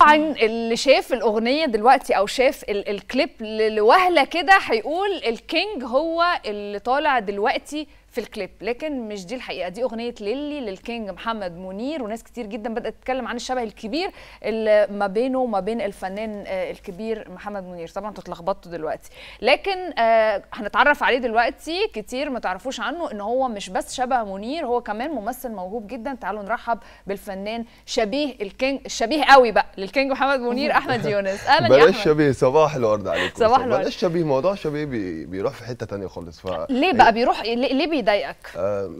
طبعا اللي شاف الاغنيه دلوقتي او شاف ال الكليب لوهله كده هيقول الكينج هو اللي طالع دلوقتي في الكليب لكن مش دي الحقيقه دي اغنيه ليلي للكينج محمد منير وناس كتير جدا بدات تتكلم عن الشبه الكبير اللي ما بينه وما بين الفنان آه، الكبير محمد منير طبعا تتلخبطوا دلوقتي لكن آه، هنتعرف عليه دلوقتي كتير ما تعرفوش عنه ان هو مش بس شبه منير هو كمان ممثل موهوب جدا تعالوا نرحب بالفنان شبيه الكينج الشبيه قوي بقى للكينج محمد منير احمد يونس اهلا يا احمد بلاش شبيه صباح الورد عليكم صباح الورد بلاش شبيه موضوع شبيه بيروح في حته ثانيه خالص ف... ليه بقى إيه؟ بيروح ليه بي بيضايقك؟ آه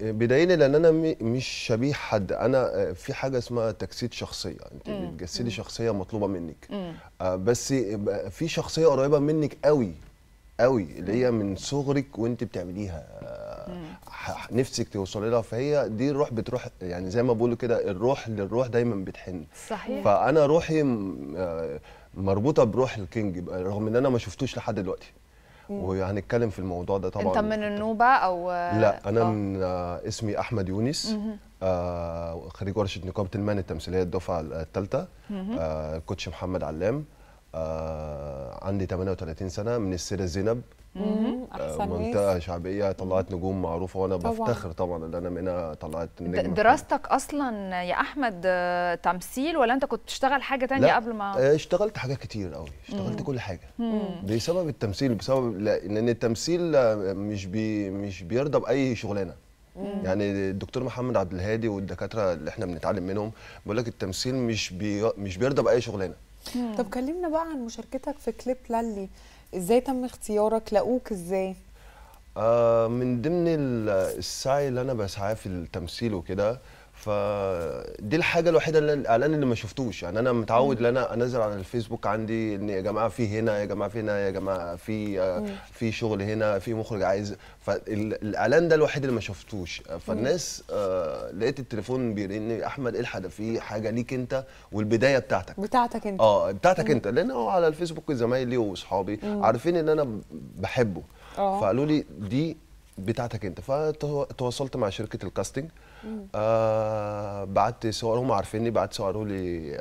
بيضايقني لان انا مش شبيه حد انا آه، في حاجه اسمها تجسيد شخصيه انت مم. بتجسدي شخصيه مطلوبه منك آه بس في شخصيه قريبه منك قوي قوي اللي هي من صغرك وانت بتعمليها نفسك توصلي لها فهي دي الروح بتروح يعني زي ما بقولوا كده الروح للروح دايما بتحن صحيح فانا روحي آه، مربوطه بروح الكينج رغم ان انا ما شفتوش لحد دلوقتي وهنتكلم في الموضوع ده طبعا انت من النوبه او لا آه، انا أو. آه. من آه، اسمي احمد يونس آه خريج ورشه نقابه المال التمثيليه الدفعه الثالثه آه الكوتش محمد علام آه عندي 38 سنه من السيره زينب آه منطقه شعبيه طلعت نجوم معروفه وانا طبعًا. بفتخر طبعا ان انا منها طلعت نجم دراستك اصلا يا احمد تمثيل ولا انت كنت تشتغل حاجه تانية لا. قبل ما آه، اشتغلت حاجات كتير قوي اشتغلت مم. كل حاجه مم. بسبب التمثيل بسبب لان التمثيل مش بي مش بيرضى باي شغلانه يعني الدكتور محمد عبد الهادي والدكاتره اللي احنا بنتعلم منهم بيقول لك التمثيل مش بي مش بيرضى باي شغلانه طب كلمنا بقى عن مشاركتك في كليب لالي ازاي تم اختيارك لاقوك ازاي آه من ضمن السعي اللي انا بسعاه في التمثيل وكده فدي الحاجه الوحيده اللي الاعلان اللي ما شفتوش يعني انا متعود ان انا انزل على الفيسبوك عندي ان يا جماعه في هنا يا جماعه في هنا يا جماعه في آه، في شغل هنا في مخرج عايز فالاعلان ده الوحيد اللي ما شفتوش آه، فالناس آه لقيت التليفون بيرن احمد إيه الحق ده في حاجه ليك انت والبدايه بتاعتك بتاعتك انت اه بتاعتك مم. انت لان هو على الفيسبوك زمايلي واصحابي عارفين ان انا بحبه آه. فقالوا لي دي بتاعتك انت فتواصلت مع شركه الكاستنج آه بعت صور هم عارفيني بعت صوروا لي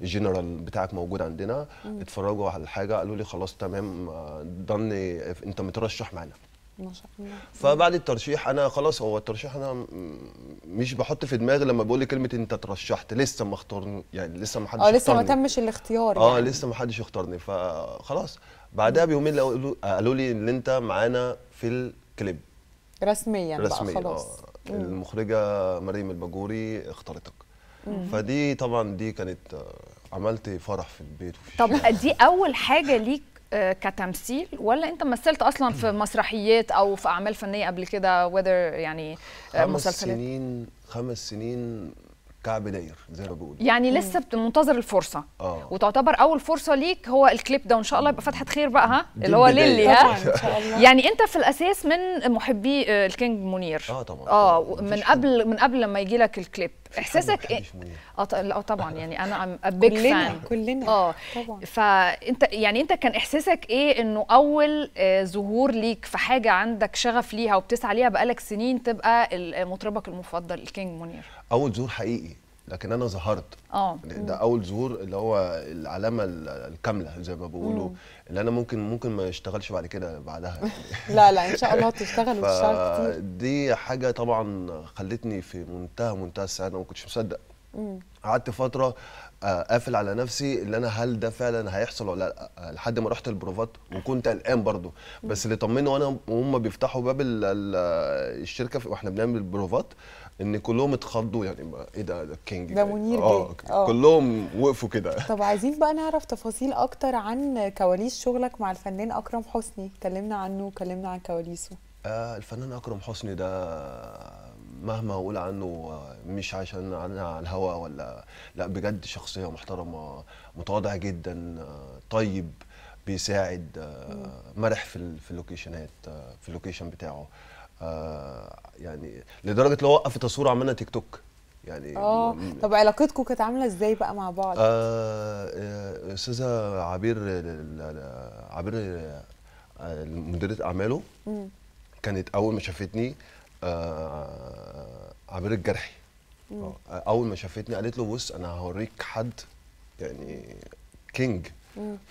الجنرال آه، بتاعك موجود عندنا مم. اتفرجوا على الحاجه قالوا لي خلاص تمام آه، ضني آه، انت مترشح معانا ما شاء الله فبعد الترشيح انا خلاص هو الترشيح انا مش بحط في دماغي لما بقول كلمه انت اترشحت لسه ما اختارني يعني لسه ما حدش اه لسه ما تمش الاختيار اه يعني. لسه ما حدش اختارني فخلاص بعدها بيومين قالوا لي ان انت معانا في كليب رسميا رسميا بقى خلاص آه. المخرجه مريم البجوري اختارتك فدي طبعا دي كانت آه، عملت فرح في البيت وفي طب الشارع. دي اول حاجه ليك آه، كتمثيل ولا انت مثلت اصلا في مسرحيات او في اعمال فنيه قبل كده وذر يعني آه، خمس مسلسلات؟ سنين خمس سنين كعب داير زي ما بيقولوا يعني لسه منتظر الفرصه آه. وتعتبر اول فرصه ليك هو الكليب ده وان شاء الله يبقى فتحه خير بقى ها اللي هو ليلي آه، ها يعني انت في الاساس من محبي آه، الكينج منير اه طبعا اه من قبل من قبل لما يجي لك الكليب احساسك إيه؟ اه طبعا يعني انا ام بيج فان كلنا اه طبعا فانت يعني انت كان احساسك ايه انه اول آه، ظهور ليك في حاجه عندك شغف ليها وبتسعى ليها بقالك سنين تبقى مطربك المفضل الكينج منير اول ظهور حقيقي لكن انا ظهرت اه ده اول ظهور اللي هو العلامه الكامله زي ما بيقولوا اللي انا ممكن ممكن ما اشتغلش بعد كده بعدها يعني. لا لا ان شاء الله تشتغل وتشتغل كتير دي حاجه طبعا خلتني في منتهى منتهى السعاده ما كنتش مصدق قعدت فتره آه، قافل على نفسي اللي انا هل ده فعلا هيحصل ولا لا آه، لحد ما رحت البروفات وكنت قلقان برضو بس اللي طمني وانا وهم بيفتحوا باب الشركه واحنا بنعمل البروفات ان كلهم اتخضوا يعني ايه ده ده الكينج ده منير آه،, اه كلهم وقفوا كده طب عايزين بقى نعرف تفاصيل اكتر عن كواليس شغلك مع الفنان اكرم حسني اتكلمنا عنه وكلمنا عن كواليسه آه الفنان اكرم حسني ده مهما اقول عنه آه، مش عشان انا على الهوا ولا لا بجد شخصيه محترمه متواضع جدا آه، طيب بيساعد مرح في اللوكيشنات في اللوكيشن بتاعه آه، يعني لدرجه هو وقف التصوير عملنا تيك توك يعني اه طب علاقتكم كانت عامله ازاي بقى مع بعض؟ آه، آه، استاذه آه عبير عبير مديرة اعماله كانت اول ما شافتني آه عبير الجرحي مم. اول ما شافتني قالت له بص انا هوريك حد يعني كينج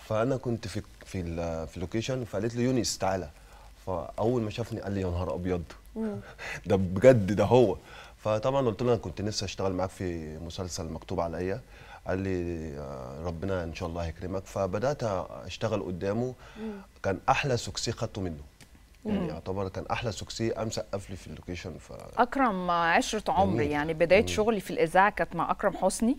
فانا كنت في في في اللوكيشن فقالت له يونس تعالى فاول ما شافني قال لي يا نهار ابيض ده بجد ده هو فطبعا قلت له انا كنت نفسي اشتغل معاك في مسلسل مكتوب عليا قال لي آه، ربنا ان شاء الله هيكرمك فبدات اشتغل قدامه كان احلى سكسي خدته منه يعني يعتبر كان احلى سكسي امسك قفلي في اللوكيشن ف اكرم عشره عمري يعني بدايه شغلي في الاذاعه كانت مع اكرم حسني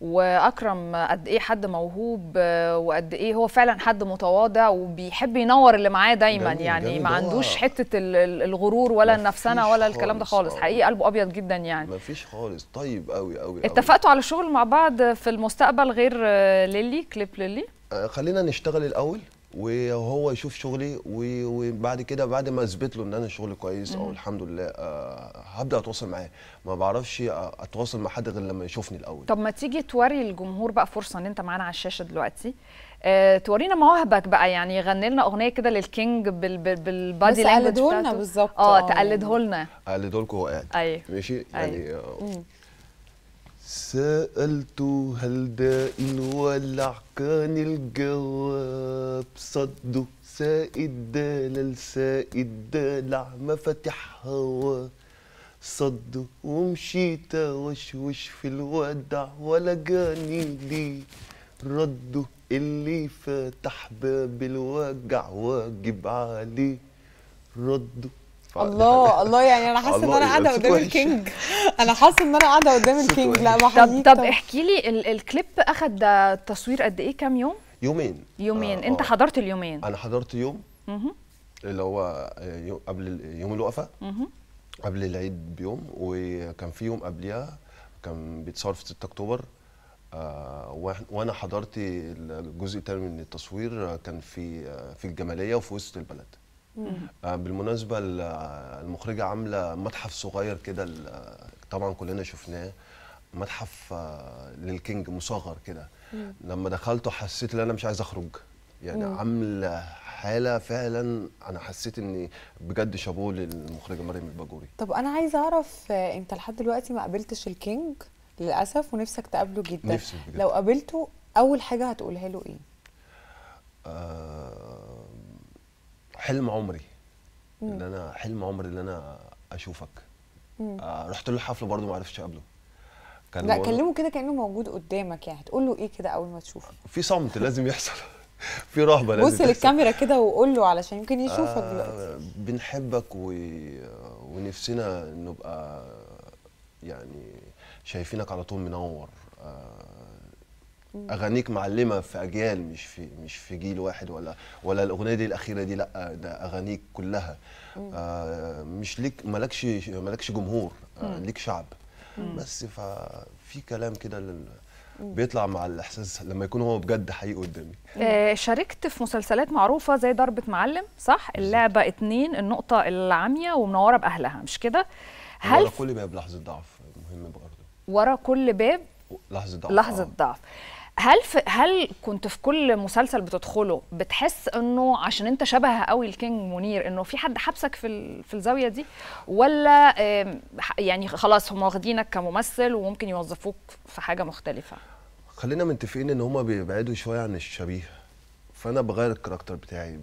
واكرم قد ايه حد موهوب آه، وقد ايه هو فعلا حد متواضع وبيحب ينور اللي معاه دايما جميل يعني جميل ما عندوش حته الغرور ولا النفسنه ولا الكلام ده خالص حقيقي قلبه ابيض جدا يعني ما فيش خالص طيب قوي قوي اتفقتوا على شغل مع بعض في المستقبل غير آه، ليلي كليب ليلي آه، خلينا نشتغل الاول وهو يشوف شغلي وبعد كده بعد ما اثبت له ان انا شغلي كويس او الحمد لله أه هبدا اتواصل معاه ما بعرفش آه، اتواصل مع حد غير لما يشوفني الاول طب ما تيجي توري الجمهور بقى فرصه ان انت معانا على الشاشه دلوقتي آه، تورينا مواهبك بقى يعني غني لنا اغنيه كده للكينج بالبادي لانجوج بالظبط اه, آه. تقلده لنا اقلده لكم ايوه ماشي أيوه. يعني أيه. آه سألت هل دائن ولع كان الجواب صدو سائد دلل سائد دلع ما فتح هوا صدو ومشيت وشوش في الودع ولا جاني لي رده اللي فتح باب الوجع واجب عليه ردو الله الله يعني انا حاسه ان انا قاعده قدام الكينج انا حاسه ان انا قاعده قدام الكينج لا بحييك طب طب احكي لي ال الكليب اخد تصوير قد ايه كام يوم يومين يومين آه انت آه. حضرت اليومين انا حضرت يوم اللي هو قبل يوم الوقفه قبل العيد بيوم وكان في يوم قبلها كان بيتصور في 6 اكتوبر آه وانا حضرت الجزء الثاني من التصوير كان في في الجماليه وفي وسط البلد آه، بالمناسبه المخرجه عامله متحف صغير كده طبعا كلنا شفناه متحف آه، للكينج مصغر كده لما دخلته حسيت ان انا مش عايز اخرج يعني عامله حاله فعلا انا حسيت ان بجد شابوه للمخرجه مريم الباجوري طب انا عايزه اعرف آه، انت لحد دلوقتي ما قابلتش الكينج للاسف ونفسك تقابله جدا نفسي بجد. لو قابلته اول حاجه هتقولها له ايه آه حلم عمري مم. اللي انا حلم عمري اللي انا اشوفك آه رحت له الحفله برضه ما عرفتش اقابله كان لا كلمه كده كانه موجود قدامك يعني هتقول له ايه كده اول ما تشوفه في صمت لازم يحصل في رهبه لازم بص للكاميرا كده وقول له علشان يمكن آه، يشوفك آه دلوقتي بنحبك و... ونفسنا نبقى يعني شايفينك على طول منور آه اغانيك معلمه في اجيال مش في مش في جيل واحد ولا ولا الاغنيه دي الاخيره دي لا ده اغانيك كلها آه مش ليك مالكش مالكش جمهور آه ليك شعب مم. بس ففي كلام كده لل... بيطلع مع الاحساس لما يكون هو بجد حقيقي قدامي آه، شاركت في مسلسلات معروفه زي ضربه معلم صح اللعبه اتنين النقطه العاميه ومنوره باهلها مش كده هل ورا كل باب لحظه ضعف مهم برضه ورا كل باب لحظه ضعف لحظه آه. ضعف هل في هل كنت في كل مسلسل بتدخله بتحس انه عشان انت شبه قوي الكينج منير انه في حد حبسك في في الزاويه دي ولا يعني خلاص هم واخدينك كممثل وممكن يوظفوك في حاجه مختلفه خلينا متفقين ان هم بيبعدوا شويه عن الشبيه فانا بغير الكاركتر بتاعي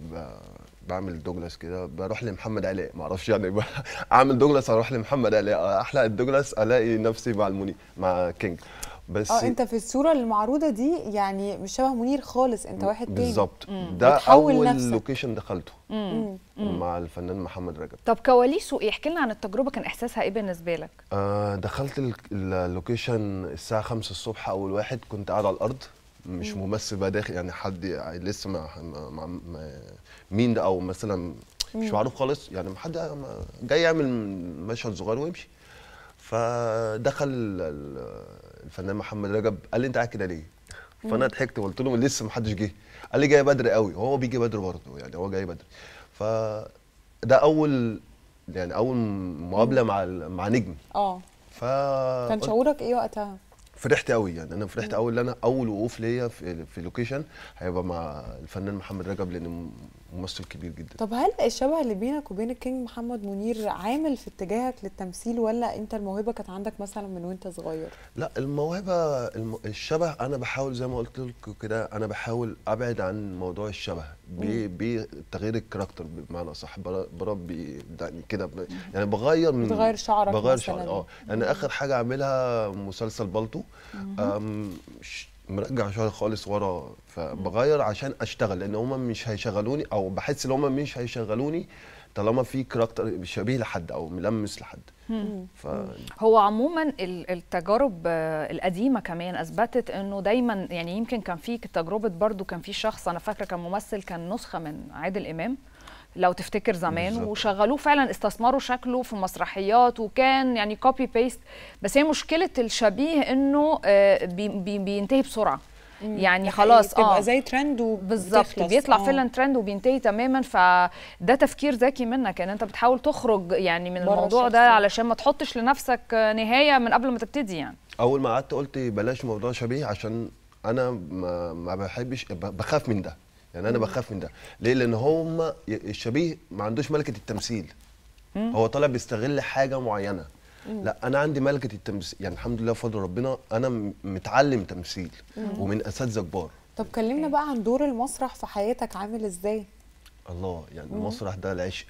بعمل دوجلاس كده بروح لمحمد علاء ما اعرفش يعني اعمل دوجلاس اروح لمحمد علاء احلق الدوجلاس الاقي نفسي مع الموني مع كينج بس اه انت في الصوره المعروضه دي يعني مش شبه منير خالص انت واحد تاني بالظبط ده اول نفسك. لوكيشن دخلته مم. مم. مع الفنان محمد رجب طب كواليسه ايه احكي لنا عن التجربه كان احساسها ايه بالنسبه لك آه دخلت اللوكيشن الساعه 5 الصبح اول واحد كنت قاعد على الارض مش مم. ممثل بقى داخل يعني حد لسه مع, مع, مع مين ده او مثلا مش معروف خالص يعني حد جاي يعمل مشهد صغير ويمشي فدخل الفنان محمد رجب قال لي انت قاعد كده ليه؟ فانا ضحكت وقلت له لسه ما حدش جه قال لي جاي بدري قوي هو بيجي بدري برضه يعني هو جاي بدري ف ده اول يعني اول مقابله مع مع نجم اه ف كان شعورك ايه وقتها؟ فرحت قوي يعني انا فرحت قوي ان انا اول وقوف ليا في, في لوكيشن هيبقى مع الفنان محمد رجب لان ممثل كبير جدا طب هل الشبه اللي بينك وبين الكينج محمد منير عامل في اتجاهك للتمثيل ولا انت الموهبه كانت عندك مثلا من وانت صغير لا الموهبه الم... الشبه انا بحاول زي ما قلت لكم كده انا بحاول ابعد عن موضوع الشبه بتغيير الكاركتر بمعنى صح بربي يعني كده يعني بغير من بتغير شعرك بغير شعرك اه يعني اخر حاجه عاملها مسلسل بالطو مرجع شويه خالص ورا فبغير عشان اشتغل لان هم مش هيشغلوني او بحس ان هم مش هيشغلوني طالما في كاركتر شبيه لحد او ملمس لحد ف... هو عموما التجارب آه، القديمه كمان اثبتت انه دايما يعني يمكن كان في تجربه برضو كان في شخص انا فاكره كان ممثل كان نسخه من عادل امام لو تفتكر زمان بالزبط. وشغلوه فعلا استثمروا شكله في مسرحيات وكان يعني كوبي بيست بس هي مشكله الشبيه انه آه، بي بي بينتهي بسرعه يعني خلاص اه زي ترند وبالظبط بيطلع آه. فعلا ترند وبينتهي تماما فده تفكير ذكي منك ان انت بتحاول تخرج يعني من الموضوع ده علشان ما تحطش لنفسك نهايه من قبل ما تبتدي يعني اول ما قعدت قلت بلاش موضوع شبيه عشان انا ما, ما بحبش بخاف من ده يعني انا بخاف من ده ليه لان هم الشبيه ما عندوش ملكه التمثيل هو طالع بيستغل حاجه معينه لا انا عندي ملكه التمثيل يعني الحمد لله بفضل ربنا انا متعلم تمثيل ومن اساتذه كبار طب كلمنا بقى عن دور المسرح في حياتك عامل ازاي الله يعني المسرح ده العشق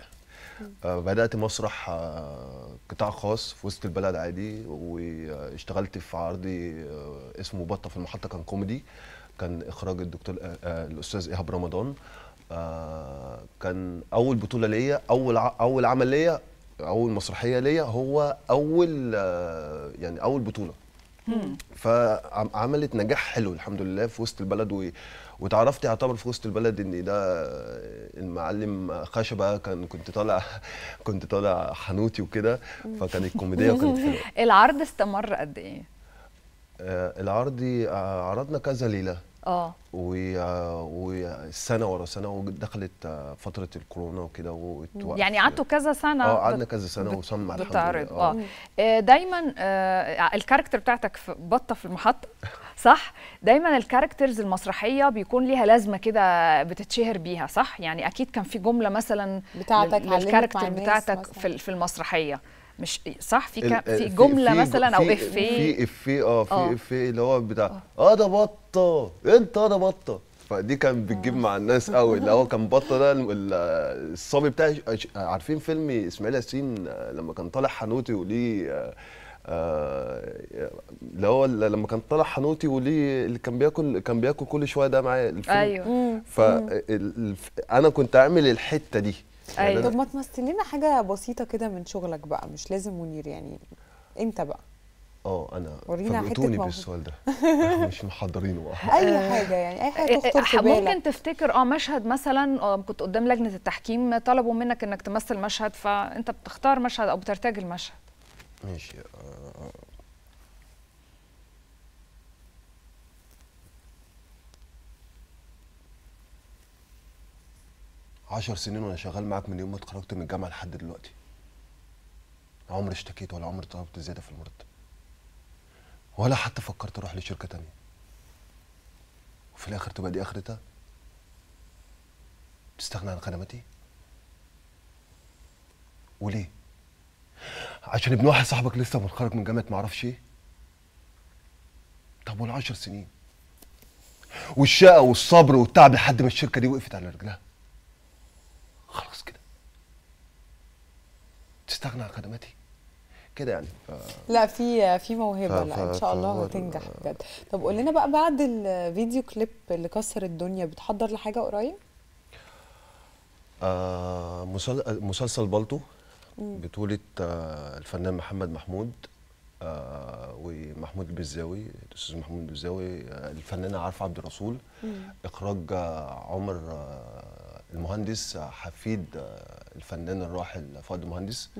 آه، بدات مسرح آه، قطاع خاص في وسط البلد عادي واشتغلت في عرض آه، اسمه بطه في المحطه كان كوميدي كان اخراج الدكتور آه، آه، الاستاذ ايهاب رمضان آه، كان اول بطوله ليا اول اول عمل ليا اول مسرحيه ليا هو اول يعني اول بطوله فعملت نجاح حلو الحمد لله في وسط البلد و... وتعرفت يعتبر في وسط البلد ان ده المعلم خشبه كان كنت طالع كنت طالع حنوتي وكده فكانت كوميديا وكانت العرض استمر قد ايه؟ العرض عرضنا كذا ليله اه وسنه ورا سنه ودخلت آه، فتره الكورونا وكده يعني قعدتوا كذا سنه اه قعدنا كذا سنه الحمد لله اه, اه. آه، دايما الكاركتر بتاعتك في بطه في المحطه صح دايما الكاركترز المسرحيه بيكون ليها لازمه كده بتتشهر بيها صح يعني اكيد كان في جمله مثلا بتاعتك للكاركتر بتاعتك في المسرحيه مش صح في كم آه، في جمله في مثلا او افيه في افيه اه في آه. افيه اللي هو بتاع آه. اه ده بطه انت اه ده بطه فدي كان بتجيب مع الناس قوي اللي هو كان بطه ده الصبي بتاع عارفين فيلم اسماعيل ياسين لما كان طالع حنوتي وليه اللي هو لما كان طالع حنوتي وليه اللي كان بياكل كان بياكل كل شويه ده معايا الفيلم ايوه فانا كنت عامل الحته دي يعني أي. أيوة. طب ما تمثل لنا حاجه بسيطه كده من شغلك بقى مش لازم منير يعني انت بقى اه انا فاجئتوني بالسؤال ده مش محضرينه اي آه. حاجه يعني اي حاجه إيه، إيه، تخطر في بالك ممكن تفتكر اه مشهد مثلا آه، كنت قدام لجنه التحكيم طلبوا منك انك تمثل مشهد فانت بتختار مشهد او بترتجل مشهد ماشي آه، 10 سنين وانا شغال معاك من يوم ما اتخرجت من الجامعه لحد دلوقتي عمري اشتكيت ولا عمري طلبت زياده في المرتب ولا حتى فكرت اروح لشركه تانية وفي الاخر تبقى دي اخرتها تستغنى عن خدماتي وليه عشان ابن واحد صاحبك لسه متخرج من جامعه معرفش ايه طب والعشر 10 سنين والشقه والصبر والتعب لحد ما الشركه دي وقفت على رجلها استغنى عن خدماتي كده يعني ف... لا في في موهبه ف... لا ان شاء الله هتنجح آه. بجد طب قول لنا بقى بعد الفيديو كليب اللي كسر الدنيا بتحضر لحاجه قريب آه مسلسل بالطو بطولة آه الفنان محمد محمود آه ومحمود البزاوي الأستاذ محمود البزاوي آه الفنانة عارفة عبد الرسول إخراج آه عمر آه، المهندس حفيد الفنان الراحل فؤاد المهندس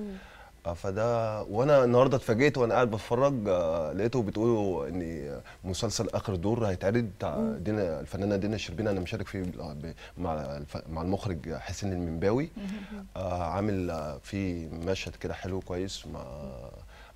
آه، فده وانا النهارده اتفاجئت وانا قاعد بتفرج آه، لقيته بتقولوا ان مسلسل اخر دور هيتعرض دينا الفنانه دينا الشربين انا مشارك فيه مع مع المخرج حسين المنباوي آه، عامل فيه مشهد كده حلو كويس مع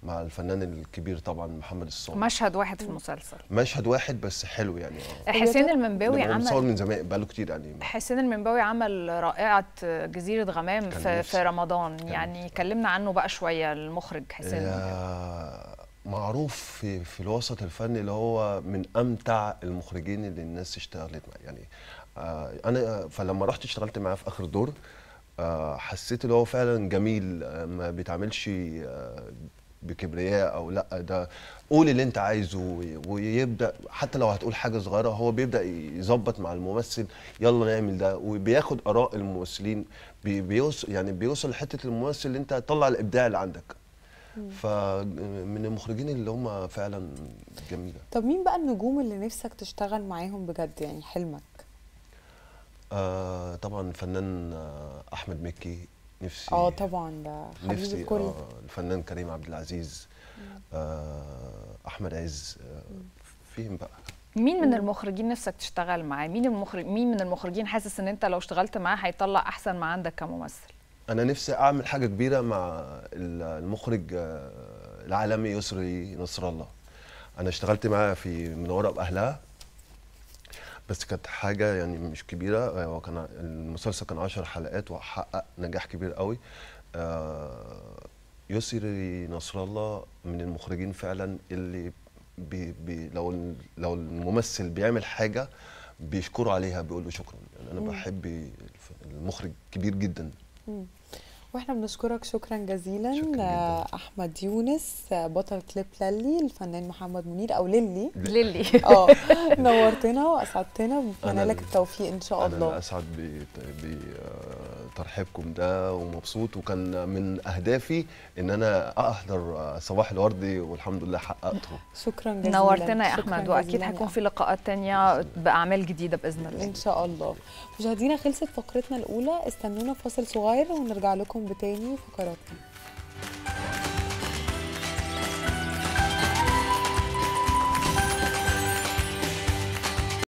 مع الفنان الكبير طبعا محمد الصاوي مشهد واحد في المسلسل مشهد واحد بس حلو يعني آه. حسين المنباوي عمل مصور من زمان بقاله كتير يعني حسين المنباوي عمل رائعه جزيره غمام في, في رمضان كان يعني كلمنا عنه بقى شويه المخرج حسين آه معروف في في الوسط الفني اللي هو من امتع المخرجين اللي الناس اشتغلت معاه يعني آه، انا فلما رحت اشتغلت معاه في اخر دور آه، حسيت اللي هو فعلا جميل ما بيتعملش بكبرياء او لا ده قول اللي انت عايزه ويبدا حتى لو هتقول حاجه صغيره هو بيبدا يظبط مع الممثل يلا نعمل ده وبياخد اراء الممثلين بيوصل يعني بيوصل لحته الممثل اللي انت تطلع الابداع اللي عندك فمن المخرجين اللي هم فعلا جميله طب مين بقى النجوم اللي نفسك تشتغل معاهم بجد يعني حلمك آه طبعا فنان آه احمد مكي نفسي اه طبعا ده حبيب الكل آه الفنان كريم عبد العزيز آه احمد عز آه فين بقى مين من المخرجين نفسك تشتغل معاه مين المخرج مين من المخرجين حاسس ان انت لو اشتغلت معاه هيطلع احسن ما عندك كممثل انا نفسي اعمل حاجه كبيره مع المخرج آه، العالمي يسري نصر الله انا اشتغلت معاه في من وراء باهلها بس كانت حاجه يعني مش كبيره آه، هو كان المسلسل كان 10 حلقات وحقق نجاح كبير قوي آه، يسري نصر الله من المخرجين فعلا اللي بي بي لو لو الممثل بيعمل حاجه بيشكروا عليها بيقولوا شكرا يعني انا بحب المخرج كبير جدا مم. واحنا بنشكرك شكرا جزيلا شكرا احمد يونس بطل كليب للي الفنان محمد منير او للي للي اه نورتنا واسعدتنا وبتمنى لك التوفيق ان شاء الله انا اسعد ب آه، ترحيبكم ده ومبسوط وكان من اهدافي ان انا احضر صباح الوردي والحمد لله حققته شكرا جزيلا نورتنا يا احمد واكيد هيكون في لقاءات ثانيه باعمال جديده باذن الله ان شاء الله مشاهدينا خلصت فقرتنا الاولى استنونا فاصل صغير ونرجع لكم بتاني فقراتنا